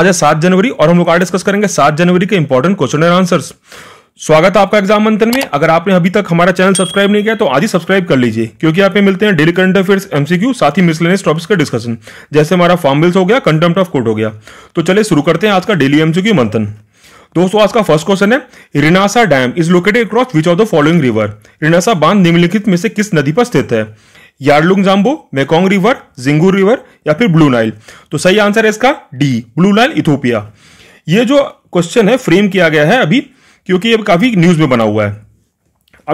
आज है सात जनवरी और हम लोग आज डिस्कस करेंगे सात जनवरी के इंपॉर्टेंट क्वेश्चन एंड आंसर्स स्वागत है आपका एग्जाम मंथन में अगर आपने अभी तक हमारा चैनल सब्सक्राइब नहीं किया तो आज ही सब्सक्राइब कर लीजिए क्योंकि आप मिलते हैं डेली करंट अफेयर्स एमसीक्यू साथ ही मिसलेनियस टॉपिक्स का डिस्कशन जैसे हमारा फॉर्म बिल्स हो गया कंटेम्प्ट ऑफ कोर्ट हो गया तो चलिए शुरू करते हैं आज का डेली एमसीक्यू मंथन दोस्तों आज का फर्स्ट क्वेश्चन है Renaissance dam is located across which of the following river Renaissance बांध निम्नलिखित में से किस नदी पर स्थित है Yarlung Zangbo Mekong river Jingu river या फिर ब्लू नाइल तो सही आंसर है इसका डी ब्लू नाइल इथोपिया ये जो क्वेश्चन है फ्रेम किया गया है अभी क्योंकि ये काफी न्यूज में बना हुआ है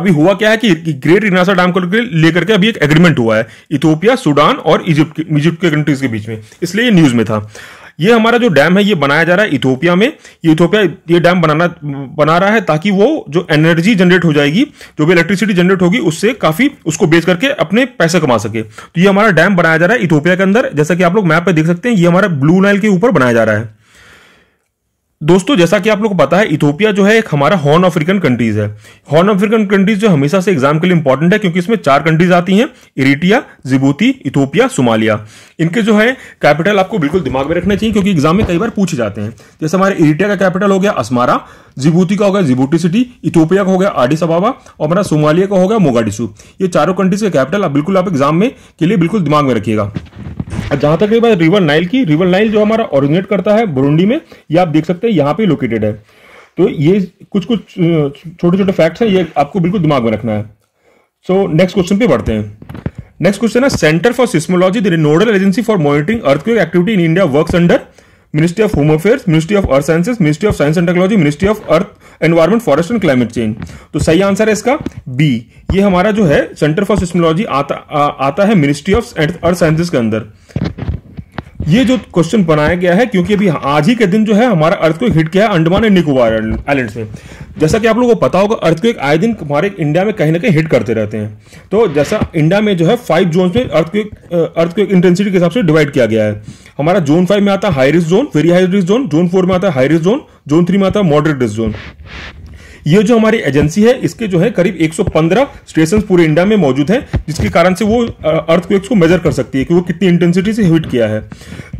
अभी हुआ क्या है कि ग्रेट इनासा डैम को लेकर के अभी एक एग्रीमेंट हुआ है इथोपिया सूडान और इजिप्ट इजिप्ट के कंट्रीज के बीच में इसलिए ये न्यूज में था ये हमारा जो डैम है ये बनाया जा रहा है इथोपिया में ये इथोपिया ये डैम बनाना बना रहा है ताकि वो जो एनर्जी जनरेट हो जाएगी जो भी इलेक्ट्रिसिटी जनरेट होगी उससे काफ़ी उसको बेच करके अपने पैसे कमा सके तो ये हमारा डैम बनाया जा रहा है इथोपिया के अंदर जैसा कि आप लोग मैप पर देख सकते हैं ये हमारा ब्लू नाइल के ऊपर बनाया जा रहा है दोस्तों जैसा कि आप लोग को पता है इथोपिया जो है एक हमारा हॉर्न अफ्रीकन कंट्रीज है हॉर्न अफ्रीकन कंट्रीज जो हमेशा से एग्जाम के लिए इंपॉर्टेंट है क्योंकि इसमें चार कंट्रीज आती हैं इरिटिया जिबूती इथोपिया सोमालिया इनके जो है कैपिटल आपको बिल्कुल दिमाग में रखना चाहिए क्योंकि एग्जाम में कई बार पूछे जाते हैं जैसे हमारे इरिटिया का कैपिटल हो गया असमारा जिबूती का हो गया जिबूटी सिटी इथोपिया का हो गया आडिस अबाबा और हमारा सोमालिया का हो गया मोगाडिसू ये चारों कंट्रीज का कैपिटल आप बिल्कुल आप एग्जाम में के लिए बिल्कुल दिमाग में रखिएगा और जहां तक बात रिवर नाइल की रिवर नाइल जो हमारा ओरिजिनेट करता है बुरुंडी में ये आप देख सकते हैं यहाँ पे लोकेटेड है तो ये कुछ कुछ छोटे छोटे फैक्ट्स हैं ये आपको बिल्कुल दिमाग में रखना है सो नेक्स्ट क्वेश्चन पे बढ़ते हैं नेक्स्ट क्वेश्चन है centre for seismology the nodal agency for monitoring earthquake activity in India work under ministry of home affairs ministry of earth sciences ministry of science and technology ministry of earth environment forest and climate change तो सही answer है इसका B ये हमारा जो है centre for seismology आता आता है मिनिस्ट्री ऑफ अर्थ साइंसेस के अंदर ये जो क्वेश्चन बनाया गया है क्योंकि अभी आज ही के दिन जो है हमारा अर्थ को हिट किया है अंडमान एंड निकोबार आइलैंड्स में जैसा कि आप लोगों को पता होगा अर्थ को आए दिन हमारे इंडिया में कहीं ना कहीं हिट करते रहते हैं तो जैसा इंडिया में जो है फाइव जोन में अर्थ को अर्थ को इंटेंसिटी के हिसाब से डिवाइड किया गया है हमारा जोन फाइव में आता है high risk zone very high risk zone zone four में आता है high risk zone zone three में आता है मॉडरेट रिस्क जोन ये जो हमारी एजेंसी है इसके जो है करीब 115 स्टेशन पूरे इंडिया में मौजूद है जिसके कारण से वो अर्थ को मेजर कर सकती है कि वो कितनी इंटेंसिटी से हिट किया है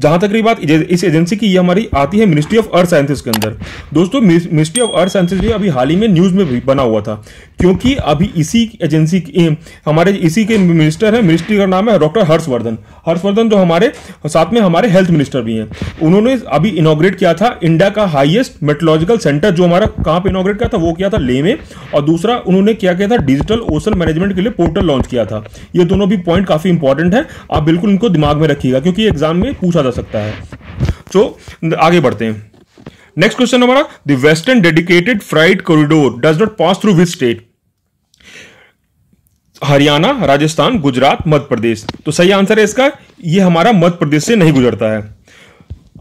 जहां तक रही बात इस एजेंसी की ये हमारी आती है मिनिस्ट्री ऑफ अर्थ साइंसेज के अंदर दोस्तों मिनिस्ट्री ऑफ अर्थ साइंसेज भी अभी हाल ही में न्यूज में भी बना हुआ था क्योंकि अभी इसी एजेंसी हमारे इसी के मिनिस्टर है मिनिस्ट्री का नाम है डॉक्टर हर्षवर्धन हर्षवर्धन जो हमारे साथ में हमारे हेल्थ मिनिस्टर भी हैं उन्होंने अभी इनोग्रेट किया था इंडिया का हाईएस्ट मेट्रोलॉजिकल सेंटर जो हमारा कहाँ पे इनोग्रेट किया था वो किया था ले में और दूसरा उन्होंने क्या किया था डिजिटल ओशन मैनेजमेंट के लिए पोर्टल लॉन्च किया था ये दोनों भी पॉइंट काफ़ी इंपॉर्टेंट है आप बिल्कुल इनको दिमाग में रखिएगा क्योंकि एग्जाम में पूछा जा सकता है तो आगे बढ़ते हैं नेक्स्ट क्वेश्चन हमारा the western dedicated freight corridor does not pass through which state Haryana Rajasthan Gujarat Madhya Pradesh तो सही आंसर है इसका ये हमारा मध्य प्रदेश से नहीं गुजरता है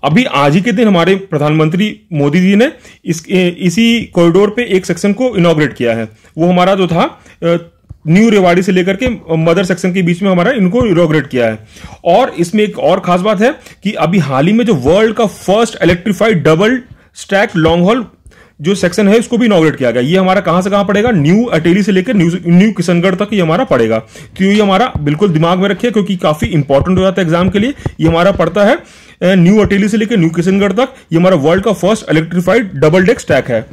अभी आज ही के दिन हमारे प्रधानमंत्री मोदी जी ने इस इसी कॉरिडोर पे एक सेक्शन को इनोग्रेट किया है वो हमारा जो था न्यू रेवाड़ी से लेकर के मदर सेक्शन के बीच में हमारा इनको इनोग्रेट किया है और इसमें एक और खास बात है कि अभी हाल ही में जो वर्ल्ड का first electrified double stack long haul जो सेक्शन है उसको भी इनोग्रेट किया गया ये हमारा कहां से कहां पड़ेगा न्यू अटेली से लेकर न्यू न्यू किशनगढ़ तक ये हमारा पड़ेगा तो ये हमारा बिल्कुल दिमाग में रखिए क्योंकि काफी इंपॉर्टेंट हो जाता है एग्जाम के लिए ये हमारा पड़ता है न्यू अटेली से लेकर न्यू किशनगढ़ तक ये हमारा वर्ल्ड का first electrified double desk track है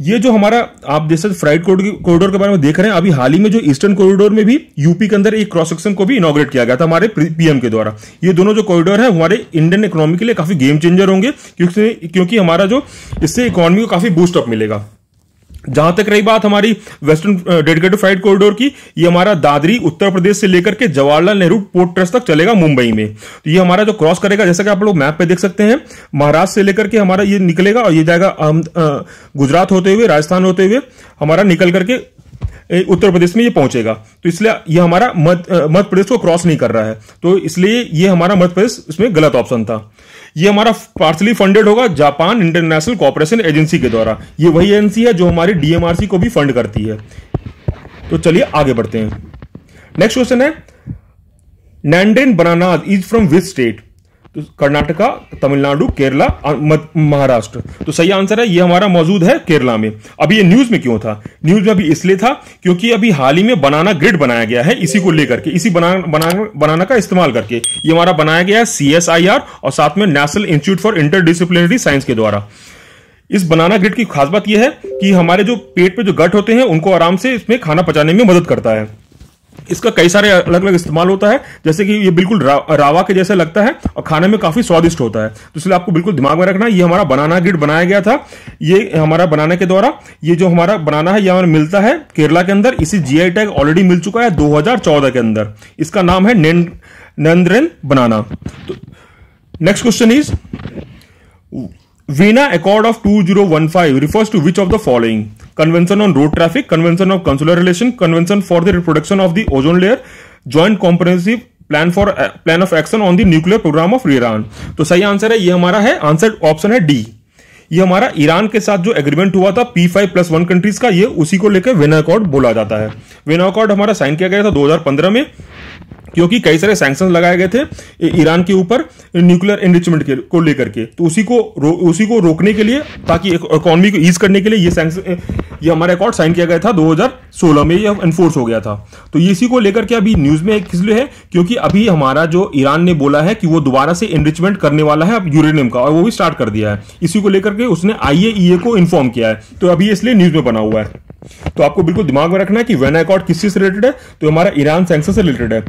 ये जो हमारा आप जैसे फ्राइड कॉरिडोर के बारे में देख रहे हैं अभी हाल ही में जो ईस्टर्न कॉरिडोर में भी यूपी के अंदर एक क्रॉस सेक्शन को भी इनोग्रेट किया गया था हमारे पीएम के द्वारा ये दोनों जो कॉरिडोर है हमारे इंडियन इकोनॉमी के लिए काफी गेम चेंजर होंगे क्योंकि क्योंकि हमारा जो इससे इकोनॉमी को काफी बूस्टअप मिलेगा जहां तक रही बात हमारी वेस्टर्न डेडिकेटेड फ्लाइट कॉरिडोर की ये हमारा दादरी उत्तर प्रदेश से लेकर के जवाहरलाल नेहरू पोर्ट ट्रस्ट तक चलेगा मुंबई में तो ये हमारा जो क्रॉस करेगा जैसा कि आप लोग मैप पे देख सकते हैं महाराष्ट्र से लेकर के हमारा ये निकलेगा और ये जाएगा गुजरात होते हुए राजस्थान होते हुए हमारा निकल करके उत्तर प्रदेश में ये पहुंचेगा तो इसलिए ये हमारा मध्य प्रदेश को क्रॉस नहीं कर रहा है तो इसलिए ये हमारा मध्य प्रदेश इसमें गलत ऑप्शन था ये हमारा पार्सली फंडेड होगा जापान इंटरनेशनल कॉपरेशन एजेंसी के द्वारा ये वही एजेंसी है जो हमारी डीएमआरसी को भी फंड करती है तो चलिए आगे बढ़ते हैं नेक्स्ट क्वेश्चन है nendran bananas is from which state तो कर्नाटका तमिलनाडु केरला महाराष्ट्र तो सही आंसर है ये हमारा मौजूद है केरला में अभी ये न्यूज में क्यों था न्यूज में अभी इसलिए था क्योंकि अभी हाल ही में बनाना ग्रिड बनाया गया है इसी को लेकर के इसी बना, बना, बनाना का इस्तेमाल करके ये हमारा बनाया गया है सी और साथ में national institute for inter science के द्वारा इस बनाना ग्रिड की खास बात यह है कि हमारे जो पेट पे जो गट होते हैं उनको आराम से इसमें खाना पचाने में मदद करता है इसका कई सारे अलग अलग इस्तेमाल होता है जैसे कि ये बिल्कुल रा, रावा के जैसे लगता है और खाने में काफ़ी स्वादिष्ट होता है तो इसलिए आपको बिल्कुल दिमाग में रखना ये हमारा बनाना गिड बनाया गया था ये हमारा बनाने के द्वारा ये जो हमारा बनाना है ये हमारा मिलता है केरला के अंदर इसी जी टैग ऑलरेडी मिल चुका है दो के अंदर इसका नाम है नेंद्रेन बनाना तो next question is Vienna Accord of 2015 refers to which of the following? Convention on Road Traffic, Convention of Consular Relation, Convention for the Reproduction of the Ozone Layer, Joint Comprehensive Plan for Plan of Action on the Nuclear Program of Iran. तो सही answer है ये हमारा है answer option है D ये हमारा Iran के साथ जो एग्रीमेंट हुआ था P five plus one countries का ये उसी को लेकर वेना अकॉर्ड बोला जाता है वेना अकॉर्ड हमारा साइन किया गया था 2015 में क्योंकि कई सारे सैंक्शन लगाए गए थे ईरान के ऊपर न्यूक्लियर एनरिचमेंट को लेकर के तो उसी को उसी को रोकने के लिए ताकि इकोनॉमी को ईज करने के लिए ये सैंक्शन ये हमारा अकॉर्ड साइन किया गया था 2016 में ये एनफोर्स हो गया था तो इसी को लेकर के अभी न्यूज में एक है क्योंकि अभी हमारा जो ईरान ने बोला है कि वो दोबारा से एनरिचमेंट करने वाला है अब यूरेनियम का और वो भी स्टार्ट कर दिया है इसी को लेकर के उसने आई e को इन्फॉर्म किया है तो अभी इसलिए न्यूज में बना हुआ है तो आपको बिल्कुल दिमाग में रखना है कि वेन अकॉर्ड किस चीज से रिलेटेड है तो हमारा ईरान सेंसर से रिलेटेड है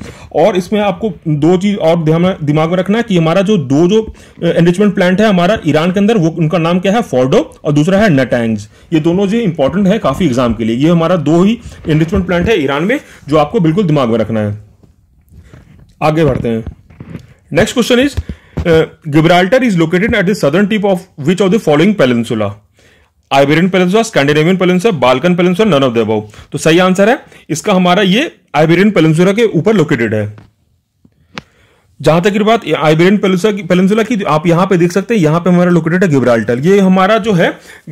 और इसमें आपको दो चीज और दिमाग में रखना है कि हमारा जो दो जो एनरिचमेंट प्लांट है हमारा ईरान के अंदर वो उनका नाम क्या है फोर्डो और दूसरा है नटैंग्स ये दोनों जो इंपॉर्टेंट है काफी एग्जाम के लिए ये हमारा दो ही एनरिचमेंट प्लांट है ईरान में जो आपको बिल्कुल दिमाग में रखना है आगे बढ़ते हैं next question is Gibraltar is located at the southern tip of which of the following peninsula Iberian peninsula Scandinavian peninsula Balkan peninsula none of the above तो सही आंसर है इसका हमारा ये आइबेरियन पेलेंसुला के ऊपर लोकेटेड है जहां तक की बात आइबेरियन पेलेंसुला की आप यहां पे देख सकते हैं यहां पे हमारा लोकेटेड है गिब्राल्टर ये हमारा जो है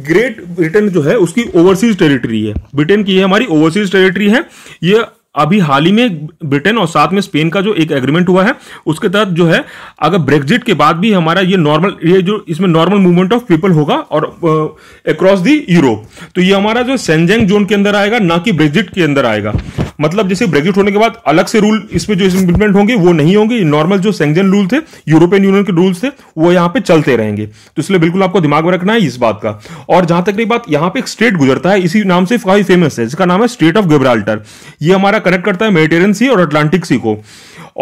ग्रेट ब्रिटेन जो है उसकी ओवरसीज टेरिटरी है ब्रिटेन की ये हमारी ओवरसीज टेरिटरी है ये अभी हाल ही में ब्रिटेन और साथ में स्पेन का जो एक एग्रीमेंट हुआ है उसके तहत जो है अगर ब्रेग्जिट के बाद भी हमारा ये नॉर्मल ये जो इसमें नॉर्मल मूवमेंट ऑफ पीपल होगा और अक्रॉस दी यूरोप तो ये हमारा जो सेंजेंग जोन के अंदर आएगा ना कि ब्रेग्जिट के अंदर आएगा मतलब जैसे ब्रेग्जिट होने के बाद अलग से रूल इस पे जो इम्प्लीमेंट होंगे वो नहीं होंगे नॉर्मल जो सेंगजन रूल थे यूरोपियन यूनियन के रूल्स थे वो यहाँ पे चलते रहेंगे तो इसलिए बिल्कुल आपको दिमाग में रखना है इस बात का और जहां तक रही बात यहाँ पे एक स्टेट गुजरता है इसी नाम से काफी फेमस है जिसका नाम है स्टेट ऑफ गिब्राल्टर ये हमारा कनेक्ट करता है मेडिटेरियन सी और अटलांटिक सी को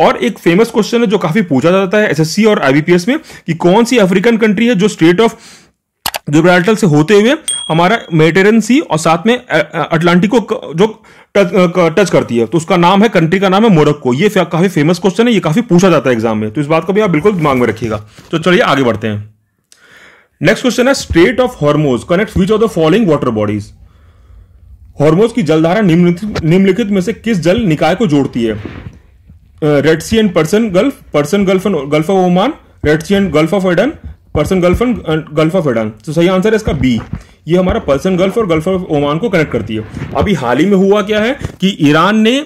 और एक फेमस क्वेश्चन है जो काफी पूछा जाता है एसएससी और आईबीपीएस में कि कौन सी अफ्रीकन कंट्री है जो स्टेट ऑफ जिब्राल्टर से होते हुए हमारा मेडिटेरियन सी और साथ में अटलांटिक को जो टच टच करती है तो उसका नाम है कंट्री का नाम है मोरक्को ये काफी फेमस क्वेश्चन है ये काफी पूछा जाता है एग्जाम में तो इस बात को भी आप बिल्कुल दिमाग में रखिएगा तो चलिए आगे बढ़ते हैं नेक्स्ट क्वेश्चन है strait of Hormuz connect which of the following water bodies Hormuz की जलधारा निम्नलिखित में से किस जल निकाय को जोड़ती है Red Sea and Persian Gulf Persian Gulf Gulf of Oman Red Sea and Gulf of Aden Persian Gulf and Gulf of Aden तो सही आंसर है इसका बी ये हमारा पर्सन गल्फ और गल्फ ऑफ ओमान को कनेक्ट करती है अभी हाल ही में हुआ क्या है कि ईरान ने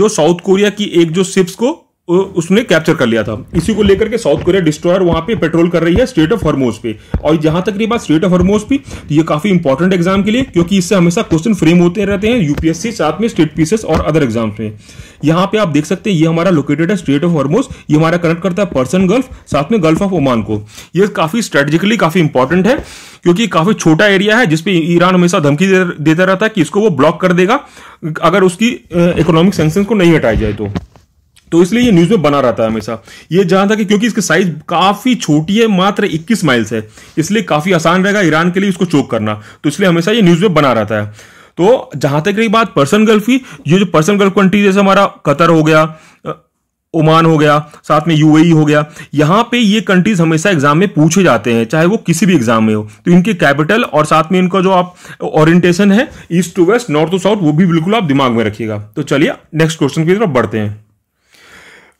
जो साउथ कोरिया की एक जो शिप्स को उसने कैप्चर कर लिया था इसी को लेकर के साउथ कोरिया डिस्ट्रॉयर वहां पे पेट्रोल कर रही है स्टेट ऑफ हरमोज पे और जहां तक रही बात स्टेट ऑफ हरमोज पे तो ये काफी इंपॉर्टेंट एग्जाम के लिए क्योंकि इससे हमेशा क्वेश्चन फ्रेम होते रहते हैं यूपीएससी साथ में स्टेट पीसेस और अदर एग्जाम्स में यहाँ पे आप देख सकते हैं ये हमारा लोकेटेड है स्टेट ऑफ हरमोज ये हमारा कनेक्ट करता है पर्सन गल्फ साथ में गल्फ ऑफ ओमान को ये काफी स्ट्रेटेजिकली काफी इंपॉर्टेंट है क्योंकि काफी छोटा एरिया है जिसपे ईरान हमेशा धमकी देता रहता है कि इसको वो ब्लॉक कर देगा अगर उसकी इकोनॉमिक सेंसेंस को नहीं हटाया जाए तो तो इसलिए ये न्यूज़ में बना रहता है हमेशा ये था तक क्योंकि इसकी साइज काफ़ी छोटी है मात्र 21 माइल्स है इसलिए काफ़ी आसान रहेगा ईरान के लिए इसको चोक करना तो इसलिए हमेशा ये न्यूज़ में बना रहता है तो जहां तक रही बात पर्सन गल्फ की ये जो पर्सन गल्फ कंट्री जैसे हमारा कतर हो गया ओमान हो गया साथ में यूएई हो गया यहाँ पे ये कंट्रीज हमेशा एग्जाम में पूछे जाते हैं चाहे वो किसी भी एग्जाम में हो तो इनके कैपिटल और साथ में इनका जो आप ओरिएंटेशन है east to west north to south वो भी बिल्कुल आप दिमाग में रखिएगा तो चलिए नेक्स्ट क्वेश्चन की तरफ बढ़ते हैं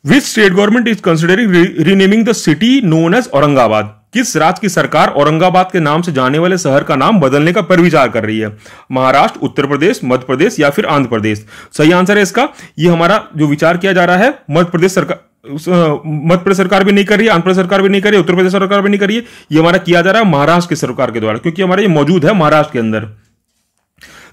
which state government is considering renaming the city known as Aurangabad किस राज्य की सरकार औरंगाबाद के नाम से जाने वाले शहर का नाम बदलने का पर विचार कर रही है महाराष्ट्र उत्तर प्रदेश मध्य प्रदेश या फिर आंध्र प्रदेश सही आंसर है इसका ये हमारा जो विचार किया जा रहा है मध्य प्रदेश सरकार मध्य प्रदेश सरकार भी नहीं कर रही है आंध्र प्रदेश सरकार भी नहीं कर रही है उत्तर प्रदेश सरकार भी नहीं कर रही है ये हमारा किया जा रहा है महाराष्ट्र की सरकार के द्वारा क्योंकि हमारा ये मौजूद है महाराष्ट्र के अंदर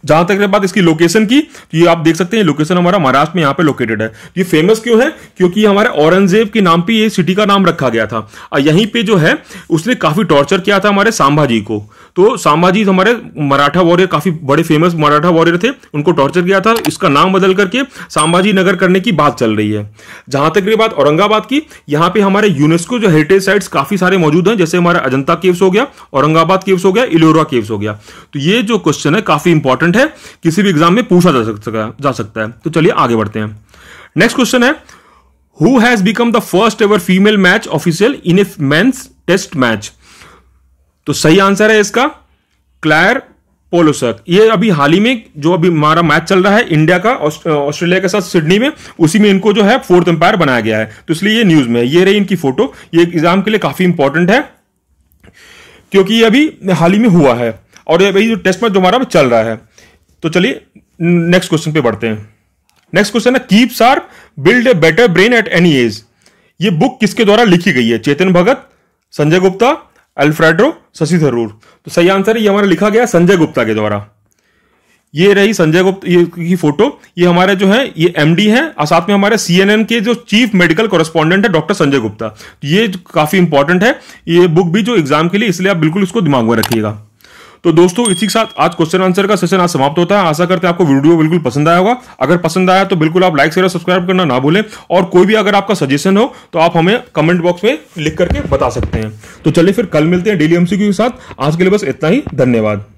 जहां तक बात इसकी लोकेशन की तो ये आप देख सकते हैं लोकेशन हमारा महाराष्ट्र में यहाँ पे लोकेटेड है ये फेमस क्यों है क्योंकि हमारे औरंगजेब के नाम पे ये सिटी का नाम रखा गया था और यहीं पे जो है उसने काफी टॉर्चर किया था हमारे सांभाजी को तो सांभाजी हमारे मराठा वॉरियर काफी बड़े फेमस मराठा वॉरियर थे उनको टॉर्चर किया था इसका नाम बदल करके सांभाजी नगर करने की बात चल रही है जहां तक रही बात औरंगाबाद की यहाँ पे हमारे यूनेस्को जो हेरिटेज साइट्स काफी सारे मौजूद हैं जैसे हमारा अजंता केव्स हो गया औरंगाबाद केव्स हो गया इलोरा केव्स हो गया तो ये जो क्वेश्चन है काफी इंपॉर्टेंट इंपॉर्टेंट है किसी भी एग्जाम में पूछा जा सकता है जा सकता है तो चलिए आगे बढ़ते हैं नेक्स्ट क्वेश्चन है who has become the first ever female match official in a men's test match तो सही आंसर है इसका क्लायर पोलोसक ये अभी हाल ही में जो अभी हमारा मैच चल रहा है इंडिया का ऑस्ट्रेलिया के साथ सिडनी में उसी में इनको जो है फोर्थ एम्पायर बनाया गया है तो इसलिए ये न्यूज में ये रही इनकी फोटो ये एग्जाम के लिए काफी इंपॉर्टेंट है क्योंकि ये अभी हाल ही में हुआ है और ये अभी जो टेस्ट मैच जो हमारा चल रहा है तो चलिए नेक्स्ट क्वेश्चन पे बढ़ते हैं नेक्स्ट क्वेश्चन है keep sharp build a better brain at any age ये बुक किसके द्वारा लिखी गई है चेतन भगत संजय गुप्ता अल्फ्रेड्रो शशि थरूर तो सही आंसर ये हमारा लिखा गया संजय गुप्ता के द्वारा ये रही संजय गुप्ता ये की फोटो ये हमारे जो है ये एमडी हैं और साथ में हमारे सीएनएन के जो चीफ मेडिकल कॉरेस्पॉन्डेंट है डॉक्टर संजय गुप्ता ये काफी इंपॉर्टेंट है ये बुक भी जो एग्जाम के लिए इसलिए आप बिल्कुल इसको दिमाग में रखिएगा तो दोस्तों इसी के साथ आज क्वेश्चन आंसर का सेशन आज समाप्त होता है आशा करते हैं आपको वीडियो बिल्कुल पसंद आया होगा अगर पसंद आया तो बिल्कुल आप लाइक शेयर सब्सक्राइब करना ना भूलें और कोई भी अगर आपका सजेशन हो तो आप हमें कमेंट बॉक्स में लिख करके बता सकते हैं तो चलिए फिर कल मिलते हैं डेली एमसीक्यू के साथ आज के लिए बस इतना ही धन्यवाद